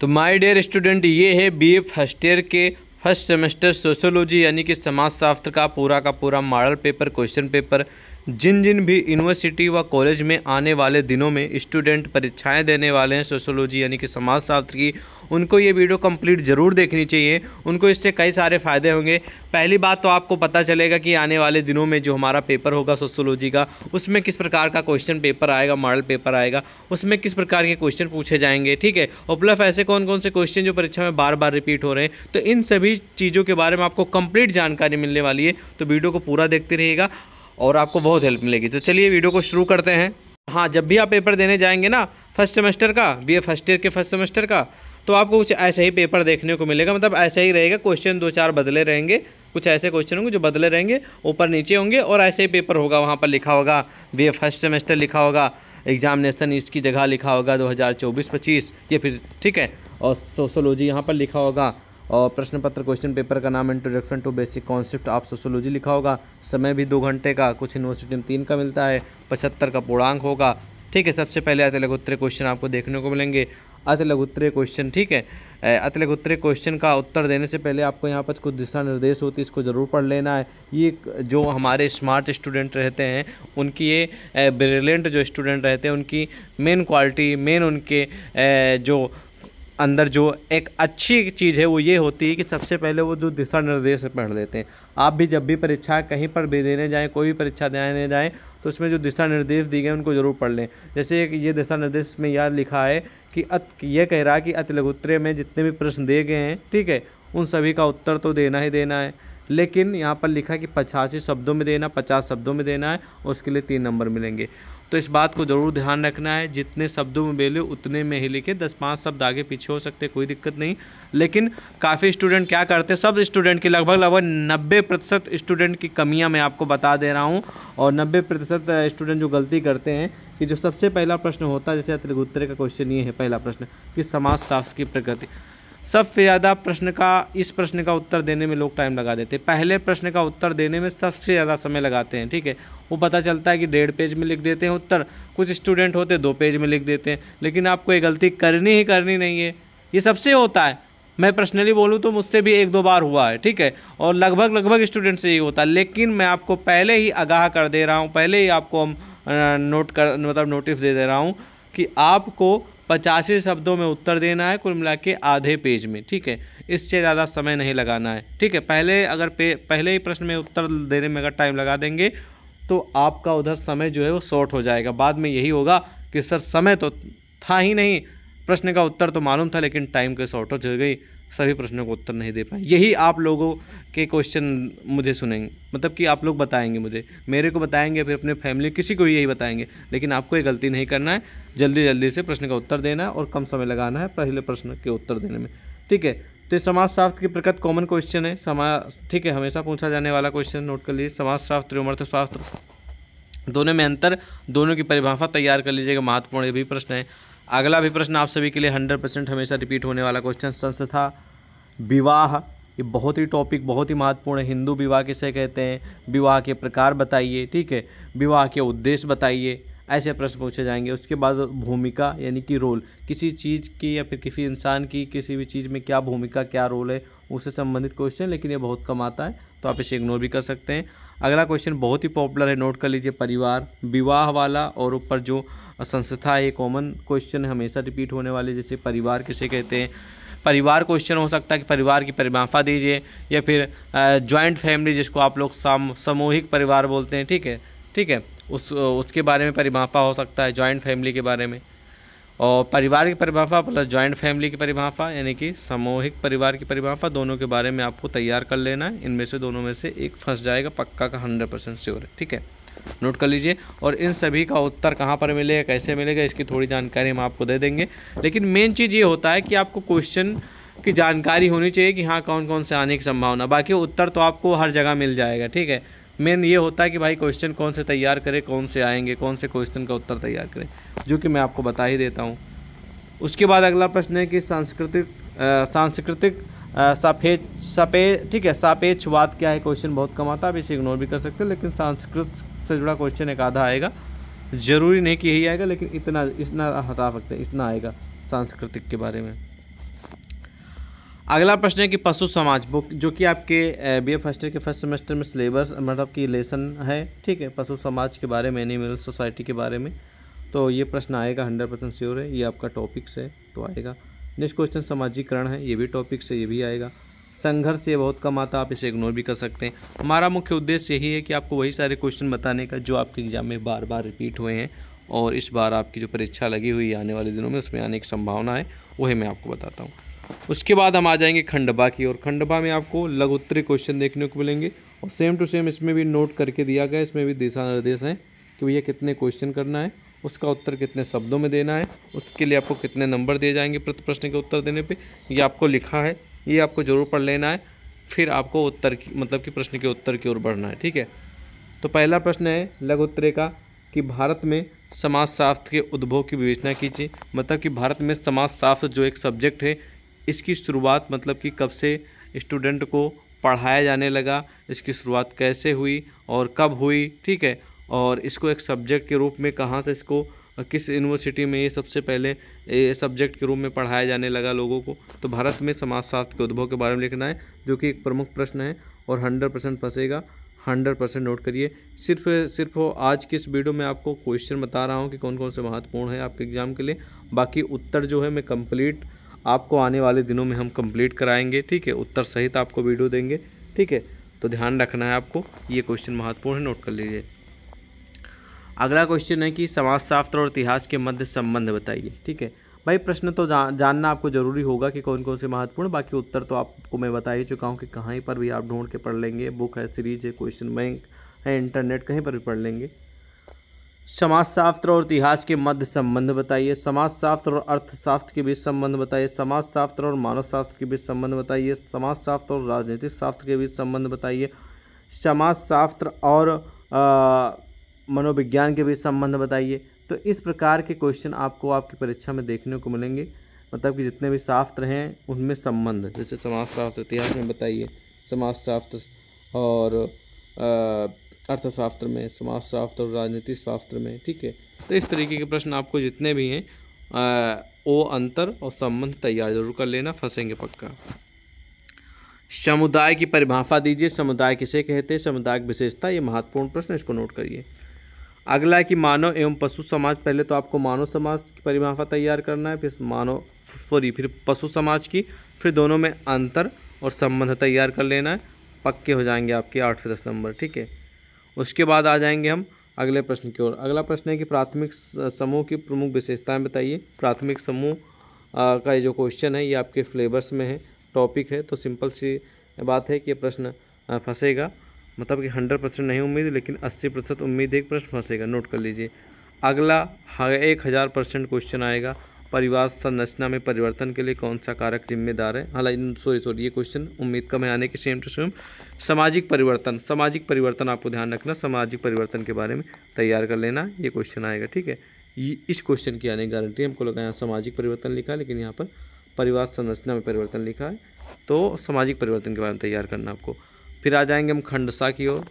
तो my dear student ये है बीए फर्स्ट ईयर के फर्स्ट सेमेस्टर सोशोलॉजी यानी कि समाज शास्त्र का पूरा का पूरा मॉडल पेपर क्वेश्चन पेपर जिन जिन भी यूनिवर्सिटी व कॉलेज में आने वाले दिनों में स्टूडेंट परीक्षाएं देने वाले हैं सोशोलॉजी यानी कि समाजशास्त्र की उनको ये वीडियो कंप्लीट ज़रूर देखनी चाहिए उनको इससे कई सारे फ़ायदे होंगे पहली बात तो आपको पता चलेगा कि आने वाले दिनों में जो हमारा पेपर होगा सोशोलॉजी का उसमें किस प्रकार का क्वेश्चन पेपर आएगा मॉडल पेपर आएगा उसमें किस प्रकार के क्वेश्चन पूछे जाएंगे ठीक है और प्लस ऐसे कौन कौन से क्वेश्चन जो परीक्षा में बार बार रिपीट हो रहे हैं तो इन सभी चीज़ों के बारे में आपको कम्प्लीट जानकारी मिलने वाली है तो वीडियो को पूरा देखते रहिएगा और आपको बहुत हेल्प मिलेगी तो चलिए वीडियो को शुरू करते हैं हाँ जब भी आप पेपर देने जाएंगे ना फर्स्ट सेमेस्टर का बी फर्स्ट ईयर के फर्स्ट सेमेस्टर का तो आपको कुछ ऐसे ही पेपर देखने को मिलेगा मतलब ऐसा ही रहेगा क्वेश्चन दो चार बदले रहेंगे कुछ ऐसे क्वेश्चन होंगे जो बदले रहेंगे ऊपर नीचे होंगे और ऐसे ही पेपर होगा वहाँ पर लिखा होगा बी फर्स्ट सेमेस्टर लिखा होगा एग्जामिनेशन इसकी जगह लिखा होगा 2024-25 ये फिर ठीक है और सोशोलॉजी यहाँ पर लिखा होगा और प्रश्न पत्र क्वेश्चन पेपर का नाम इंट्रोडक्शन टू बेसिक कॉन्सेप्ट आप सोशोलॉजी लिखा होगा समय भी दो घंटे का कुछ यूनिवर्सिटी में तीन का मिलता है पचहत्तर का पूर्णांक होगा ठीक है सबसे पहले अति लघुत्तरीय क्वेश्चन आपको देखने को मिलेंगे अति लघुत्तरीय क्वेश्चन ठीक है अति लघुत्तरीय क्वेश्चन का उत्तर देने से पहले आपको यहाँ पर कुछ दिशा निर्देश होती है इसको ज़रूर पढ़ लेना है ये जो हमारे स्मार्ट स्टूडेंट रहते हैं उनकी ये ब्रिलियंट जो स्टूडेंट रहते हैं उनकी मेन क्वालिटी मेन उनके जो अंदर जो एक अच्छी चीज़ है वो ये होती है कि सबसे पहले वो जो दिशा निर्देश पढ़ लेते हैं आप भी जब भी परीक्षा कहीं पर भी देने जाएँ कोई भी परीक्षा देने जाएँ तो उसमें जो दिशा निर्देश दिए गए उनको ज़रूर पढ़ लें जैसे ये दिशा निर्देश में याद लिखा है कि अत ये कह रहा है कि अति में जितने भी प्रश्न दिए गए हैं ठीक है उन सभी का उत्तर तो देना ही देना है लेकिन यहाँ पर लिखा कि पचासी शब्दों में देना पचास शब्दों में देना है उसके लिए तीन नंबर मिलेंगे तो इस बात को ज़रूर ध्यान रखना है जितने शब्दों में बेले उतने में ही लिखे दस पाँच शब्द आगे पीछे हो सकते कोई दिक्कत नहीं लेकिन काफ़ी स्टूडेंट क्या करते हैं सब स्टूडेंट की लगभग लगभग नब्बे प्रतिशत स्टूडेंट की कमियां मैं आपको बता दे रहा हूं और नब्बे प्रतिशत स्टूडेंट जो गलती करते हैं कि जो सबसे पहला प्रश्न होता है जैसे त्रिगुत्तरे का क्वेश्चन ये है पहला प्रश्न कि समाज शास्त्र की प्रकृति सबसे ज़्यादा प्रश्न का इस प्रश्न का उत्तर देने में लोग टाइम लगा देते हैं पहले प्रश्न का उत्तर देने में सबसे ज़्यादा समय लगाते हैं ठीक है वो पता चलता है कि डेढ़ पेज में लिख देते हैं उत्तर कुछ स्टूडेंट होते दो पेज में लिख देते हैं लेकिन आपको ये गलती करनी ही करनी नहीं है ये सबसे होता है मैं पर्सनली बोलूँ तो मुझसे भी एक दो बार हुआ है ठीक है और लगभग लगभग स्टूडेंट से यही होता है लेकिन मैं आपको पहले ही आगाह कर दे रहा हूँ पहले ही आपको हम नोट कर मतलब नोटिस दे दे रहा हूँ कि आपको पचासी शब्दों में उत्तर देना है कुल मिला के आधे पेज में ठीक है इससे ज़्यादा समय नहीं लगाना है ठीक है पहले अगर पहले ही प्रश्न में उत्तर देने में अगर टाइम लगा देंगे तो आपका उधर समय जो है वो शॉर्ट हो जाएगा बाद में यही होगा कि सर समय तो था ही नहीं प्रश्न का उत्तर तो मालूम था लेकिन टाइम के शॉर्ट हो गई सभी प्रश्नों को उत्तर नहीं दे पाए यही आप लोगों के क्वेश्चन मुझे सुनेंगे मतलब कि आप लोग बताएंगे मुझे मेरे को बताएंगे फिर अपने फैमिली किसी को भी यही बताएंगे लेकिन आपको ये गलती नहीं करना है जल्दी जल्दी से प्रश्न का उत्तर देना है और कम समय लगाना है पहले प्रश्न के उत्तर देने में ठीक है तो समाजशास्त्र के प्रकृत कॉमन क्वेश्चन है समाज ठीक है हमेशा पूछा जाने वाला क्वेश्चन नोट कर लीजिए समाजशास्त्र और अर्थशास्त्र दोनों में अंतर दोनों की परिभाषा तैयार कर लीजिएगा महत्वपूर्ण ये भी प्रश्न है अगला भी प्रश्न आप सभी के लिए हंड्रेड परसेंट हमेशा रिपीट होने वाला क्वेश्चन संस्था विवाह ये बहुत ही टॉपिक बहुत ही महत्वपूर्ण है हिंदू विवाह किसे कहते हैं विवाह के प्रकार बताइए ठीक है विवाह के उद्देश्य बताइए ऐसे प्रश्न पूछे जाएंगे उसके बाद भूमिका यानी कि रोल किसी चीज़ की या फिर किसी इंसान की किसी भी चीज़ में क्या भूमिका क्या रोल है उससे संबंधित क्वेश्चन लेकिन ये बहुत कम आता है तो आप इसे इग्नोर भी कर सकते हैं अगला क्वेश्चन बहुत ही पॉपुलर है नोट कर लीजिए परिवार विवाह वाला और ऊपर जो संस्था ये कॉमन क्वेश्चन हमेशा रिपीट होने वाले जैसे परिवार किसे कहते हैं परिवार क्वेश्चन हो सकता है कि परिवार की परिभाषा दीजिए या फिर ज्वाइंट फैमिली जिसको आप लोग साम सामूहिक परिवार बोलते हैं ठीक है ठीक है उस उसके बारे में परिभाषा हो सकता है जॉइंट फैमिली के बारे में और परिवार की परिभाषा प्लस जॉइंट फैमिली की परिभाषा यानी कि सामूहिक परिवार की परिभाषा दोनों के बारे में आपको तैयार कर लेना है इनमें से दोनों में से एक फंस जाएगा पक्का का हंड्रेड परसेंट श्योर है ठीक है नोट कर लीजिए और इन सभी का उत्तर कहाँ पर मिलेगा कैसे मिलेगा इसकी थोड़ी जानकारी हम आपको दे देंगे लेकिन मेन चीज़ ये होता है कि आपको क्वेश्चन की जानकारी होनी चाहिए कि हाँ कौन कौन से आने की संभावना बाकी उत्तर तो आपको हर जगह मिल जाएगा ठीक है मेन ये होता है कि भाई क्वेश्चन कौन से तैयार करें कौन से आएंगे कौन से क्वेश्चन का उत्तर तैयार करें जो कि मैं आपको बता ही देता हूँ उसके बाद अगला प्रश्न है कि सांस्कृतिक सांस्कृतिक सापेक्ष सापे ठीक है सापेक्षवाद क्या है क्वेश्चन बहुत कम आता है आप इसे इग्नोर भी कर सकते हैं लेकिन संस्कृत से जुड़ा क्वेश्चन एक आधा आएगा ज़रूरी नहीं कि यही आएगा लेकिन इतना इतना हटा सकते हैं इतना आएगा सांस्कृतिक के बारे में अगला प्रश्न है कि पशु समाज बुक जो कि आपके बी ए फर्स्ट ईयर के फर्स्ट सेमेस्टर में सिलेबस मतलब कि लेसन है ठीक है पशु समाज के बारे में एनिमल सोसाइटी के बारे में तो ये प्रश्न आएगा हंड्रेड परसेंट श्योर है ये आपका टॉपिक्स है तो आएगा नेक्स्ट क्वेश्चन समाजीकरण है ये भी टॉपिक्स है ये भी आएगा संघर्ष ये बहुत कम आता आप इसे इग्नोर भी कर सकते हैं हमारा मुख्य उद्देश्य यही है कि आपको वही सारे क्वेश्चन बताने का जो आपके एग्जाम में बार बार रिपीट हुए हैं और इस बार आपकी जो परीक्षा लगी हुई है आने वाले दिनों में उसमें आने की संभावना है वही मैं आपको बताता हूँ उसके बाद हम आ जाएंगे खंडबा की और खंडबा में आपको लघुत्तरी क्वेश्चन देखने को मिलेंगे और सेम टू सेम इसमें भी नोट करके दिया गया इसमें भी दिशा निर्देश हैं कि भैया कितने क्वेश्चन करना है उसका उत्तर कितने शब्दों में देना है उसके लिए आपको कितने नंबर दिए जाएंगे प्रति प्रश्न के उत्तर देने पे ये आपको लिखा है ये आपको ज़रूर पढ़ लेना है फिर आपको उत्तर की मतलब कि प्रश्न के उत्तर की ओर बढ़ना है ठीक है तो पहला प्रश्न है लघुत्तरे का कि भारत में समाजशास्त्र के उद्भव की विवेचना कीजिए मतलब कि भारत में समाजशास्त्र जो एक सब्जेक्ट है इसकी शुरुआत मतलब कि कब से स्टूडेंट को पढ़ाया जाने लगा इसकी शुरुआत कैसे हुई और कब हुई ठीक है और इसको एक सब्जेक्ट के रूप में कहाँ से इसको किस यूनिवर्सिटी में ये सबसे पहले ये सब्जेक्ट के रूप में पढ़ाया जाने लगा लोगों को तो भारत में समाजशास्त्र के उद्भव के बारे में लिखना है जो कि एक प्रमुख प्रश्न है और हंड्रेड परसेंट फंसेगा हंड्रेड परसेंट नोट करिए सिर्फ सिर्फ आज की इस वीडियो में आपको क्वेश्चन बता रहा हूँ कि कौन कौन से महत्वपूर्ण है आपके एग्ज़ाम के लिए बाकी उत्तर जो है मैं कंप्लीट आपको आने वाले दिनों में हम कंप्लीट कराएंगे ठीक है उत्तर सहित आपको वीडियो देंगे ठीक है तो ध्यान रखना है आपको ये क्वेश्चन महत्वपूर्ण है नोट कर लीजिए अगला क्वेश्चन है कि समाजशास्त्र और इतिहास के मध्य संबंध बताइए ठीक है भाई प्रश्न तो जा, जानना आपको ज़रूरी होगा कि कौन कौन से महत्वपूर्ण बाकी उत्तर तो आपको मैं बता ही चुका हूँ कि कहीं पर भी आप ढूंढ के पढ़ लेंगे बुक है सीरीज है क्वेश्चन बैंक है इंटरनेट कहीं पर भी पढ़ लेंगे समाजशास्त्र और इतिहास के मध्य संबंध बताइए समाजशास्त्र और अर्थशास्त्र के बीच संबंध बताइए समाजशास्त्र और मानवशास्त्र के बीच संबंध बताइए समाजशास्त्र और राजनीतिक शास्त्र के बीच संबंध बताइए समाजशास्त्र और मनोविज्ञान के बीच संबंध बताइए तो इस प्रकार के क्वेश्चन आपको आपकी परीक्षा में देखने को मिलेंगे मतलब कि जितने भी शास्त्र हैं उनमें संबंध जैसे समाजशास्त्र इतिहास में बताइए समाजशास्त्र और आ, अर्थशास्त्र में समाजशास्त्र और राजनीति शास्त्र में ठीक है तो इस तरीके के प्रश्न आपको जितने भी हैं ओ अंतर और संबंध तैयार जरूर कर लेना फंसेंगे पक्का समुदाय की परिभाषा दीजिए समुदाय किसे कहते हैं समुदाय की विशेषता ये महत्वपूर्ण प्रश्न इसको नोट करिए अगला है कि मानव एवं पशु समाज पहले तो आपको मानव समाज की परिभाषा तैयार करना है फिर मानव सॉरी फिर पशु समाज की फिर दोनों में अंतर और संबंध तैयार कर लेना है पक्के हो जाएंगे आपके आठ से दस नंबर ठीक है उसके बाद आ जाएंगे हम अगले प्रश्न की ओर अगला प्रश्न है कि प्राथमिक समूह की प्रमुख विशेषताएं बताइए प्राथमिक समूह का ये जो क्वेश्चन है ये आपके फ्लेवर्स में है टॉपिक है तो सिंपल सी बात है कि प्रश्न फंसेगा मतलब कि हंड्रेड परसेंट नहीं उम्मीद लेकिन अस्सी प्रतिशत उम्मीद एक प्रश्न फंसेगा नोट कर लीजिए अगला एक हज़ार परसेंट क्वेश्चन आएगा परिवार संरचना में परिवर्तन के लिए कौन सा कारक जिम्मेदार है हालांकि सॉरी सॉरी ये क्वेश्चन उम्मीद का मैं आने के सेम टू सेम सामाजिक परिवर्तन सामाजिक परिवर्तन आपको ध्यान रखना सामाजिक परिवर्तन के बारे में तैयार कर लेना ये क्वेश्चन आएगा ठीक है इस क्वेश्चन की आने की गारंटी हमको लगा यहाँ सामाजिक परिवर्तन लिखा है लेकिन यहाँ पर परिवार संरचना में परिवर्तन लिखा है तो सामाजिक परिवर्तन के बारे में तैयार करना आपको फिर आ जाएंगे हम खंडसा की ओर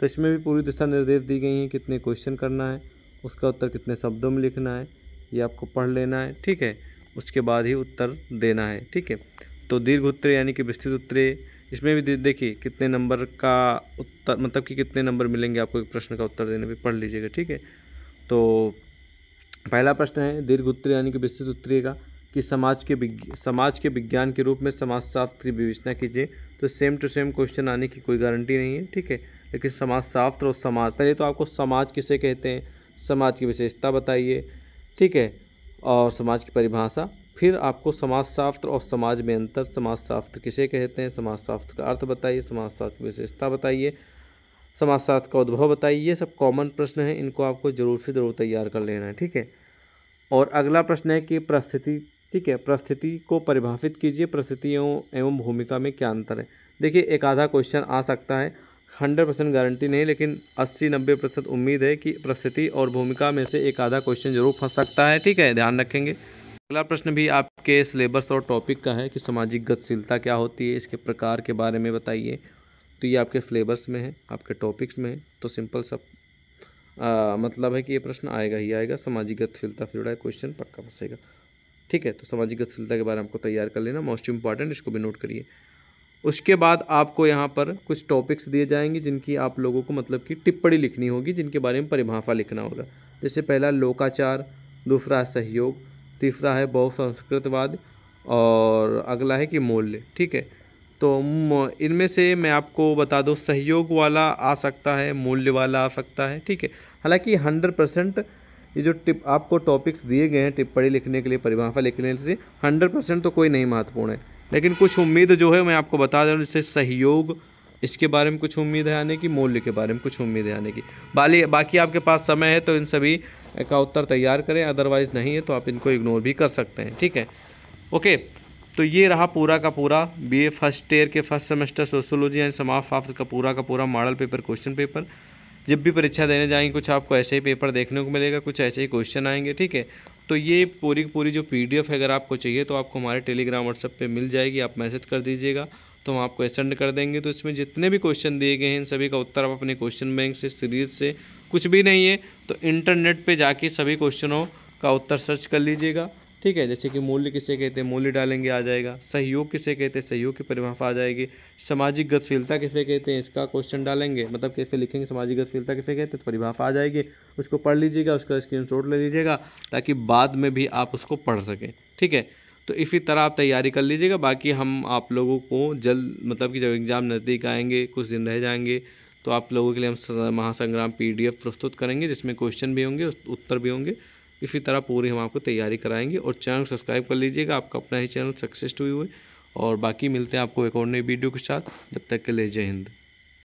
तो इसमें भी पूरी दिशा निर्देश दी गई हैं कितने क्वेश्चन करना है उसका उत्तर कितने शब्दों में लिखना है ये आपको पढ़ लेना है ठीक है उसके बाद ही उत्तर देना है ठीक है तो दीर्घ उत्तर यानी कि विस्तृत उत्तर इसमें भी देखिए कितने नंबर का उत्तर मतलब कि कितने नंबर मिलेंगे आपको एक प्रश्न का उत्तर देने पर पढ़ लीजिएगा ठीक है तो पहला प्रश्न है दीर्घ उत्तर यानी कि विस्तृत उत्तर का कि समाज के समाज के विज्ञान के रूप में समाजशास्त्र की विवेचना कीजिए तो सेम टू सेम क्वेश्चन आने की कोई गारंटी नहीं है ठीक है लेकिन समाजशास्त्र और समाज पहले तो आपको समाज किसे कहते हैं समाज की विशेषता बताइए ठीक है और समाज की परिभाषा फिर आपको समाजशास्त्र और समाज में अंतर समाजशास्त्र किसे कहते हैं समाजशास्त्र का अर्थ बताइए समाजशास्त्र की विशेषता बताइए समाजशास्त्र का उद्भव बताइए ये सब कॉमन प्रश्न हैं इनको आपको ज़रूर से ज़रूर तैयार कर लेना है ठीक है और अगला प्रश्न है कि परिस्थिति ठीक है परिस्थिति को परिभाषित कीजिए परिस्थितियों एवं भूमिका में क्या अंतर है देखिए एक आधा क्वेश्चन आ सकता है हंड्रेड परसेंट गारंटी नहीं लेकिन अस्सी नब्बे प्रतिशत उम्मीद है कि प्रस्थिति और भूमिका में से एक आधा क्वेश्चन जरूर फंस सकता है ठीक है ध्यान रखेंगे अगला प्रश्न भी आपके सिलेबस और टॉपिक का है कि सामाजिक गतिशीलता क्या होती है इसके प्रकार के बारे में बताइए तो ये आपके सिलेबस में है आपके टॉपिक्स में है तो सिंपल सब आ, मतलब है कि ये प्रश्न आएगा ही आएगा सामाजिक गतिशीलता से जुड़ा क्वेश्चन पक्का फंसेगा ठीक है तो सामाजिक गतिशीलता के बारे में आपको तैयार कर लेना मोस्ट इंपॉर्टेंट इसको भी नोट करिए उसके बाद आपको यहाँ पर कुछ टॉपिक्स दिए जाएंगे जिनकी आप लोगों को मतलब कि टिप्पणी लिखनी होगी जिनके बारे में परिभाषा लिखना होगा जैसे पहला लोकाचार दूसरा सहयोग तीसरा है बहुसंस्कृतवाद और अगला है कि मूल्य ठीक है तो इनमें से मैं आपको बता दूँ सहयोग वाला आ सकता है मूल्य वाला आ सकता है ठीक है हालांकि हंड्रेड परसेंट ये जो टिप आपको टॉपिक्स दिए गए हैं टिप्पणी लिखने के लिए परिभाषा लिखने से हंड्रेड परसेंट तो कोई नहीं महत्वपूर्ण है लेकिन कुछ उम्मीद जो है मैं आपको बता दे रहा हूँ जैसे सहयोग इसके बारे में कुछ उम्मीद है आने की मूल्य के बारे में कुछ उम्मीद है आने की बाली बाकी आपके पास समय है तो इन सभी का उत्तर तैयार करें अदरवाइज़ नहीं है तो आप इनको इग्नोर भी कर सकते हैं ठीक है ओके तो ये रहा पूरा का पूरा बीए फर्स्ट ईयर के फर्स्ट सेमेस्टर सोशोलॉजी एंड समाफ शास्त्र का पूरा का पूरा मॉडल पेपर क्वेश्चन पेपर जब भी परीक्षा देने जाएंगे कुछ आपको ऐसे ही पेपर देखने को मिलेगा कुछ ऐसे ही क्वेश्चन आएंगे ठीक है तो ये पूरी पूरी जो पी है अगर आपको चाहिए तो आपको हमारे टेलीग्राम व्हाट्सएप पर मिल जाएगी आप मैसेज कर दीजिएगा तो हम आपको सेंड कर देंगे तो इसमें जितने भी क्वेश्चन दिए गए हैं इन सभी का उत्तर आप अपने क्वेश्चन बैंक से सीरीज से कुछ भी नहीं है तो इंटरनेट पर जाके सभी क्वेश्चनों का उत्तर सर्च कर लीजिएगा ठीक है जैसे कि मूल्य किसे कहते हैं मूल्य डालेंगे आ जाएगा सहयोग किसे कहते हैं सहयोग की परिभाषा आ जाएगी सामाजिक गतिशीलता किसे कहते हैं इसका क्वेश्चन डालेंगे मतलब कैसे लिखेंगे सामाजिक गतिशीलता किसे कहते हैं तो परिभाषा आ जाएगी उसको पढ़ लीजिएगा उसका स्क्रीन ले लीजिएगा ताकि बाद में भी आप उसको पढ़ सकें ठीक है तो इसी तरह आप तैयारी कर लीजिएगा बाकी हम आप लोगों को जल्द मतलब कि जब एग्ज़ाम नज़दीक आएंगे कुछ दिन रह जाएंगे तो आप लोगों के लिए हम महासंग्राम पीडीएफ प्रस्तुत करेंगे जिसमें क्वेश्चन भी होंगे उत्तर भी होंगे इसी तरह पूरी हम आपको तैयारी कराएंगे और चैनल सब्सक्राइब कर लीजिएगा आपका अपना ही चैनल सक्सेस हुई हुए और बाकी मिलते हैं आपको एक और नई वीडियो के साथ जब तक के लिए जय हिंद